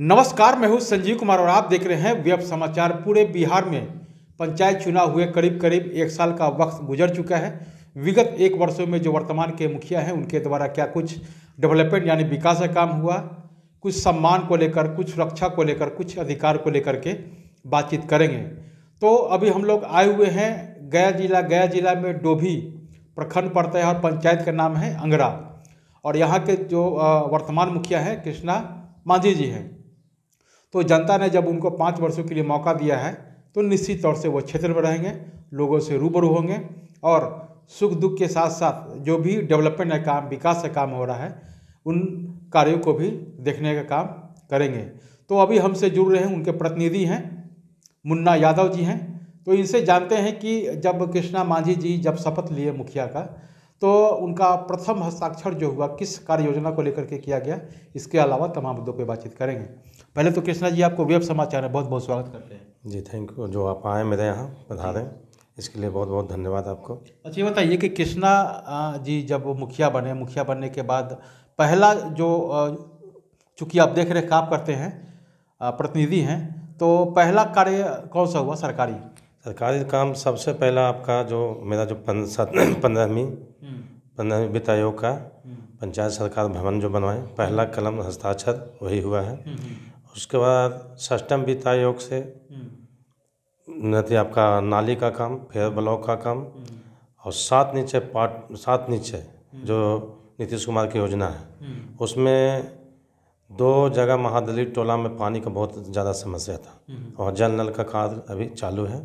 नमस्कार मैं हूं संजीव कुमार और आप देख रहे हैं व्यप समाचार पूरे बिहार में पंचायत चुनाव हुए करीब करीब एक साल का वक्त गुजर चुका है विगत एक वर्षों में जो वर्तमान के मुखिया हैं उनके द्वारा क्या कुछ डेवलपमेंट यानी विकास का काम हुआ कुछ सम्मान को लेकर कुछ सुरक्षा को लेकर कुछ अधिकार को लेकर के बातचीत करेंगे तो अभी हम लोग आए हुए हैं गया जिला गया जिला में डोभी प्रखंड पड़ता है और पंचायत का नाम है अंगरा और यहाँ के जो वर्तमान मुखिया हैं कृष्णा मांझी जी हैं तो जनता ने जब उनको पाँच वर्षों के लिए मौका दिया है तो निश्चित तौर से वो क्षेत्र में रहेंगे लोगों से रूबरू होंगे और सुख दुख के साथ साथ जो भी डेवलपमेंट का काम विकास का काम हो रहा है उन कार्यों को भी देखने का काम करेंगे तो अभी हमसे जुड़ रहे हैं उनके प्रतिनिधि हैं मुन्ना यादव जी हैं तो इनसे जानते हैं कि जब कृष्णा मांझी जी जब शपथ लिए मुखिया का तो उनका प्रथम हस्ताक्षर जो हुआ किस कार्य योजना को लेकर के किया गया इसके अलावा तमाम मुद्दों पर बातचीत करेंगे पहले तो कृष्णा जी आपको वेब समाचार में बहुत बहुत स्वागत करते हैं जी थैंक यू जो आप आए मेरे यहाँ बता दें इसके लिए बहुत बहुत धन्यवाद आपको अच्छा ये बताइए कि कृष्णा जी जब मुखिया बने मुखिया बनने के बाद पहला जो चूँकि आप देख रहे काम करते हैं प्रतिनिधि हैं तो पहला कार्य कौन सा हुआ सरकारी सरकारी काम सबसे पहला आपका जो मेरा जो पंद्रहवीं हम्म। पंद्रहवीं वित्त आयोग का हम्म। पंचायत सरकार भवन जो बनवाए पहला कलम हस्ताक्षर वही हुआ है हम्म, उसके बाद भी था योग से हम्म। नहीं आपका नाली का काम फेयर ब्लॉक का काम हम्म। और सात नीचे पार्ट सात नीचे हम्म। जो नीतीश कुमार की योजना है उसमें दो जगह महादली टोला में पानी का बहुत ज़्यादा समस्या था और जल नल का कार्य अभी चालू है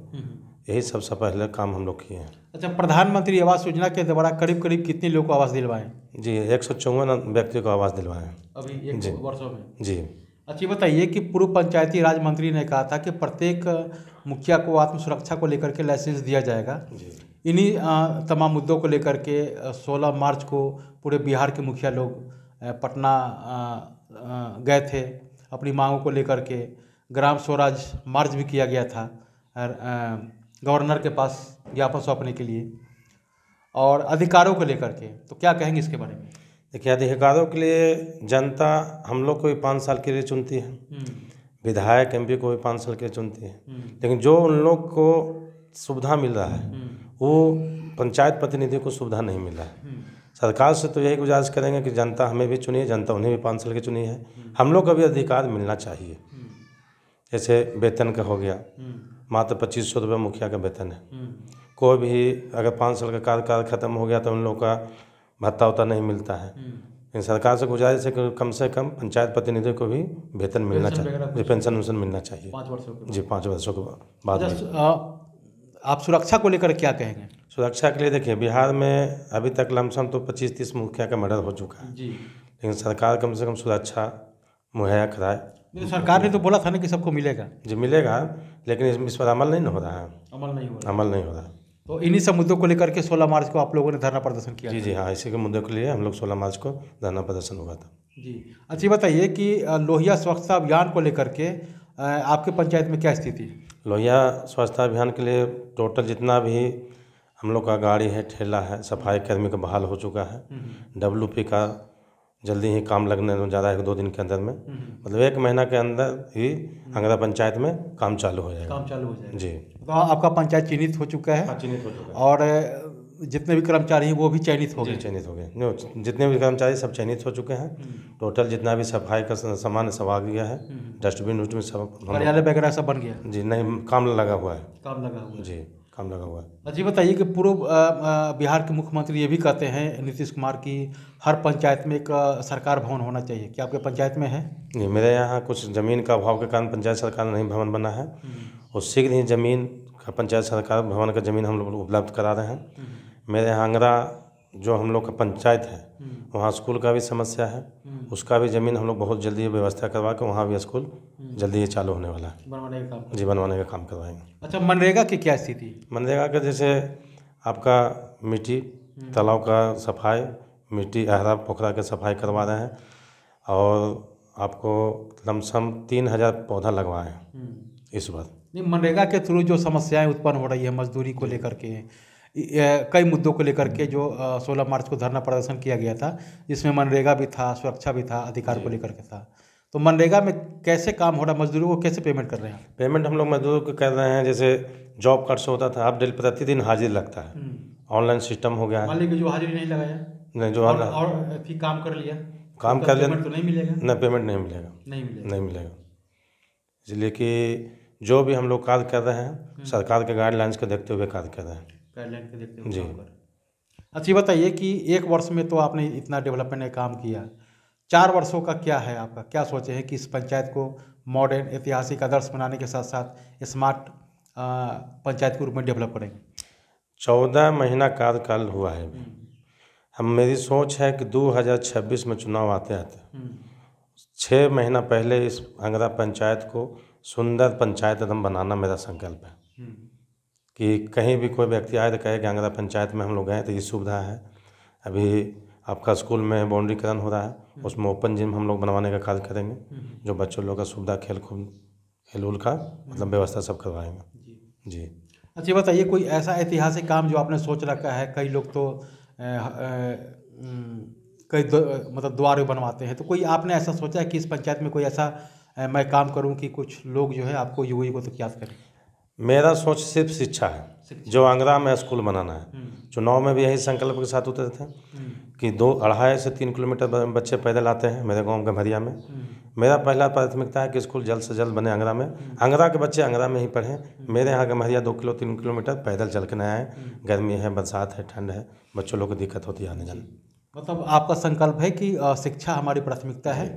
यही सबसे पहले काम हम लोग किए हैं अच्छा प्रधानमंत्री आवास योजना के द्वारा करीब करीब कितने लोग को आवास दिलवाएं जी एक सौ चौवन व्यक्ति को आवास दिलवाएं अभी एक वर्षों में जी अच्छी बताइए कि पूर्व पंचायती राज मंत्री ने कहा था कि प्रत्येक मुखिया को आत्म सुरक्षा को लेकर के लाइसेंस दिया जाएगा इन्हीं तमाम मुद्दों को लेकर के 16 मार्च को पूरे बिहार के मुखिया लोग पटना गए थे अपनी मांगों को लेकर के ग्राम स्वराज मार्च भी किया गया था गवर्नर के पास ज्ञापन सौंपने के लिए और अधिकारों को लेकर के तो क्या कहेंगे इसके बारे में देखिए अधिकारों के लिए जनता हम लोग को भी पाँच साल के लिए चुनती है हम्म। विधायक एम को भी पाँच साल के लिए चुनती है हम्म। लेकिन जो उन लोग को सुविधा मिल रहा है हम्म। वो पंचायत प्रतिनिधि को सुविधा नहीं मिल रहा है सरकार से तो यही गुजारिश करेंगे कि जनता हमें भी चुनी है जनता उन्हें भी पाँच साल के चुनी है हम लोग का भी अधिकार मिलना चाहिए जैसे वेतन का हो गया मात्र पच्चीस सौ रुपये मुखिया का वेतन है कोई भी अगर पाँच साल का कार्यकाल खत्म हो गया तो उन लोग का भत्ता वत्ता नहीं मिलता है हम्म। लेकिन सरकार से गुजारिश है कि कम से कम पंचायत प्रतिनिधि को भी वेतन मिलना चाहिए पेंशन वेंशन मिलना चाहिए जी पाँच वर्षों के बाद अच्छा, आप सुरक्षा को लेकर क्या कहेंगे सुरक्षा के लिए देखिए बिहार में अभी तक लमसम तो पच्चीस तीस मुखिया का मर्डर हो चुका है लेकिन सरकार कम से कम सुरक्षा मुहैया कराए सरकार ने तो बोला था ना कि सबको मिलेगा जी मिलेगा लेकिन इस पर अमल नहीं हो रहा है अमल नहीं हो रहा अमल नहीं हो रहा तो इन्हीं सब मुद्दों को लेकर के 16 मार्च को आप लोगों ने धरना प्रदर्शन किया जी जी हाँ इसी के मुद्दे के लिए हम लोग 16 मार्च को धरना प्रदर्शन हुआ था जी अच्छा बताइए कि लोहिया स्वच्छता अभियान को लेकर के आपके पंचायत में क्या स्थिति है लोहिया स्वच्छता अभियान के लिए टोटल जितना भी हम लोग का गाड़ी है ठेला है सफाई कर्मी का बहाल हो चुका है हम्म। डब्ल्यू का जल्दी ही काम लगने में ज़्यादा एक दो दिन के अंदर में हम्म, हम्म। मतलब एक महीना के अंदर ही अंगदा पंचायत में काम चालू हो जाएगा काम चालू हो जाएगा जी तो हाँ, आपका पंचायत चिन्हित हो चुका है हाँ, चिन्हित हो चुका है और जितने भी कर्मचारी हैं वो भी चयनित हो गए चयनित हो गए जितने भी कर्मचारी सब चयनित हो चुके हैं हम्म। टोटल जितना भी सफाई का सामान सब आ गया है डस्टबिन उस्टबिन सब कार्यालय वगैरह सब बन गया जी नहीं काम लगा हुआ है काम लगा हुआ जी काम लगा हुआ है जी बताइए कि पूर्व बिहार के मुख्यमंत्री ये भी कहते हैं नीतीश कुमार की हर पंचायत में एक सरकार भवन होना चाहिए क्या आपके पंचायत में है नहीं मेरे यहाँ कुछ ज़मीन का अभाव के कारण पंचायत सरकार नहीं भवन बना है हम्म। और शीघ्र ही ज़मीन का पंचायत सरकार भवन का ज़मीन हम लोग उपलब्ध करा रहे हैं हम्म। मेरे यहाँ आंगरा जो हम लोग का पंचायत है हम्म। वहाँ स्कूल का भी समस्या है उसका भी ज़मीन हम लोग बहुत जल्दी व्यवस्था करवा के वहाँ भी स्कूल जल्दी ये चालू होने वाला है बनवाने का काम जी बनवाने का काम करवाएंगे अच्छा मनरेगा की क्या स्थिति मनरेगा का जैसे आपका मिट्टी हम्म। तालाब का सफाई मिट्टी अहरा पोखरा का सफाई करवा रहे हैं और आपको लमसम तीन हज़ार पौधा लगवाए हैं हम्म। इस बार नहीं मनरेगा के थ्रू जो समस्याएं उत्पन्न हो रही है मजदूरी को लेकर के कई मुद्दों को लेकर के जो 16 मार्च को धरना प्रदर्शन किया गया था जिसमें मनरेगा भी था सुरक्षा भी था अधिकार को लेकर के था तो मनरेगा में कैसे काम हो रहा है मजदूरों को कैसे पेमेंट कर रहे हैं पेमेंट हम लोग मजदूरों को कर रहे हैं जैसे जॉब कार्ड से होता था अब डेली प्रतिदिन हाजिर लगता है ऑनलाइन सिस्टम हम्म। हो गया है मान जो हाजिरी नहीं लगाया नहीं जो और, और फिर काम कर लिया काम तो कर लिया तो नहीं मिलेगा नहीं पेमेंट नहीं मिलेगा नहीं मिलेगा नहीं मिलेगा इसलिए कि जो भी हम लोग कार्य कर रहे हैं हम्म। सरकार के गाइडलाइंस को देखते हुए कार्य कर रहे हैं गाइडलाइन को देखते हुए जी अच्छी बताइए कि एक वर्ष में तो आपने इतना डेवलपमेंट काम किया चार वर्षों का क्या है आपका क्या सोचे हैं कि इस पंचायत को मॉडर्न ऐतिहासिक आदर्श बनाने के साथ साथ स्मार्ट पंचायत के रूप में डेवलप करेंगे चौदह महीना कार्यकाल हुआ है अभी हम्म। हम मेरी सोच है कि 2026 में चुनाव आते आते हम्म। छः महीना पहले इस अंगरा पंचायत को सुंदर पंचायत एकदम बनाना मेरा संकल्प है हम्म। कि कहीं भी कोई व्यक्ति आए तो कहे कि अंगरा पंचायत में हम लोग गए तो ये सुविधा है अभी आपका स्कूल में बाउंड्री हो रहा है उसमें ओपन जिम हम लोग बनवाने का कार्य करेंगे जो बच्चों लोग का सुविधा खेल खूब खेल उल का मतलब व्यवस्था सब करवाएंगे जी, अच्छा बताइए कोई ऐसा ऐतिहासिक काम जो आपने सोच रखा है कई लोग तो कई मतलब द्वार बनवाते हैं तो कोई आपने ऐसा सोचा है कि इस पंचायत में कोई ऐसा मैं काम करूं कि कुछ लोग जो है आपको युवा को तो क्या करें मेरा सोच सिर्फ शिक्षा है जो आंगरा में स्कूल बनाना है चुनाव हम्म। में भी यही संकल्प के साथ उतरे थे हम्म। कि दो अढ़ाई से तीन किलोमीटर बच्चे पैदल आते हैं मेरे गांव के भरिया में हम्म। मेरा पहला प्राथमिकता है कि स्कूल जल्द से जल्द बने आंगरा में आंगरा के बच्चे आंगरा में ही पढ़ें मेरे यहाँ के दो किलो तीन किलोमीटर पैदल चल के न आए गर्मी है बरसात है ठंड है बच्चों लोग को दिक्कत होती है आने जाने मतलब आपका संकल्प है कि शिक्षा हमारी प्राथमिकता है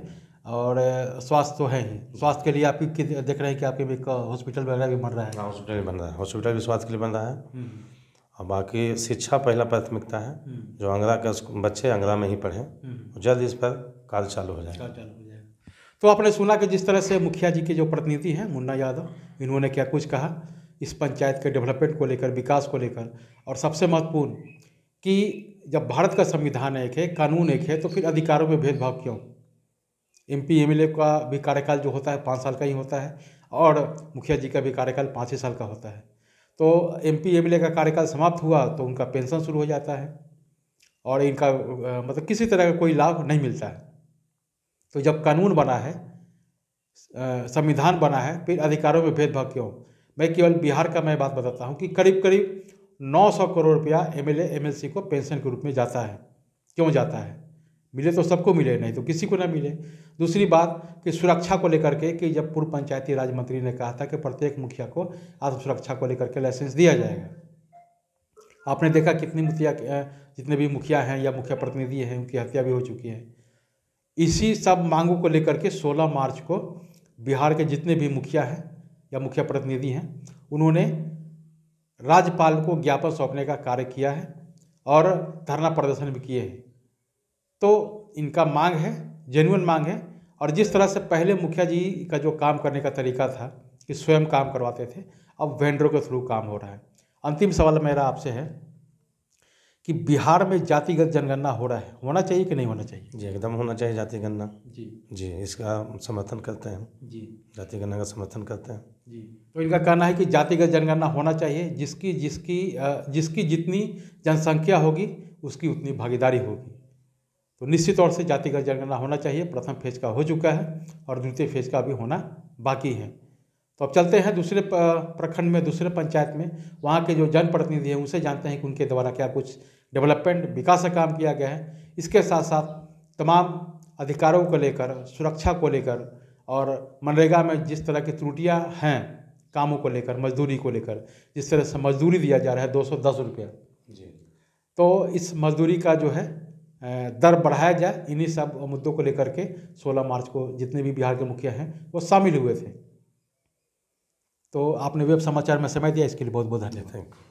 और स्वास्थ्य तो है ही स्वास्थ्य के लिए आप देख रहे हैं कि आपके भी हॉस्पिटल वगैरह भी बन रहा है हॉस्पिटल हाँ, भी बन रहा है हॉस्पिटल भी स्वास्थ्य के लिए बन रहा है हम्म। और बाकी शिक्षा पहला प्राथमिकता है हम्म। जो आंगरा का बच्चे आंगरा में ही पढ़ें हम्म। जल्द इस पर कार्य चालू हो जाएगा तो आपने सुना कि जिस तरह से मुखिया जी के जो प्रतिनिधि हैं मुन्ना यादव इन्होंने क्या कुछ कहा इस पंचायत के डेवलपमेंट को लेकर विकास को लेकर और सबसे महत्वपूर्ण कि जब भारत का संविधान एक है कानून एक है तो फिर अधिकारों में भेदभाव क्यों M P M L A का भी कार्यकाल जो होता है पाँच साल का ही होता है और मुखिया जी का भी कार्यकाल पाँच ही साल का होता है तो M P M L A का कार्यकाल समाप्त हुआ तो उनका पेंशन शुरू हो जाता है और इनका मतलब किसी तरह का कोई लाभ नहीं मिलता है तो जब कानून बना है संविधान बना है फिर अधिकारों में भेदभाव क्यों मैं केवल बिहार का मैं बात बताता हूँ कि करीब करीब 900 करोड़ रुपया एमएलए एमएलसी को पेंशन के रूप में जाता है क्यों जाता है मिले तो सबको मिले नहीं तो किसी को ना मिले दूसरी बात कि सुरक्षा को लेकर के कि जब पूर्व पंचायती राज मंत्री ने कहा था कि प्रत्येक मुखिया को आत्म सुरक्षा को लेकर के लाइसेंस दिया जाएगा आपने देखा कितनी मुखिया जितने भी मुखिया हैं या मुखिया प्रतिनिधि हैं उनकी हत्या भी हो चुकी है इसी सब मांगों को लेकर के 16 मार्च को बिहार के जितने भी मुखिया हैं या मुखिया प्रतिनिधि हैं उन्होंने राज्यपाल को ज्ञापन सौंपने का कार्य किया है और धरना प्रदर्शन भी किए हैं तो इनका मांग है जेन्युन मांग है और जिस तरह से पहले मुखिया जी का जो काम करने का तरीका था कि स्वयं काम करवाते थे अब वेंडरों के थ्रू काम हो रहा है अंतिम सवाल मेरा आपसे है कि बिहार में जातिगत जनगणना हो रहा है होना चाहिए कि नहीं होना चाहिए जी एकदम होना चाहिए जाति गणना जी जी इसका समर्थन करते हैं जी जाति गणना का समर्थन करते हैं जी तो इनका कहना है कि जातिगत जनगणना होना चाहिए जिसकी जिसकी जिसकी जितनी जनसंख्या होगी उसकी उतनी भागीदारी होगी तो निश्चित तौर से जातिगत जनगणना होना चाहिए प्रथम फेज का हो चुका है और द्वितीय फेज का भी होना बाकी है तो अब चलते हैं दूसरे प्रखंड में दूसरे पंचायत में वहाँ के जो जनप्रतिनिधि हैं उनसे जानते हैं कि उनके द्वारा क्या कुछ डेवलपमेंट विकास का काम किया गया है इसके साथ साथ तमाम अधिकारों को लेकर सुरक्षा को लेकर और मनरेगा में जिस तरह की त्रुटियाँ हैं कामों को लेकर मजदूरी को लेकर जिस तरह से मजदूरी दिया जा रहा है दो सौ दस रुपया जी तो इस मजदूरी का जो है दर बढ़ाया जाए इन्हीं सब मुद्दों को लेकर के 16 मार्च को जितने भी बिहार के मुखिया हैं वो शामिल हुए थे तो आपने वेब समाचार में समय दिया इसके लिए बहुत बहुत धन्यवाद थैंक यू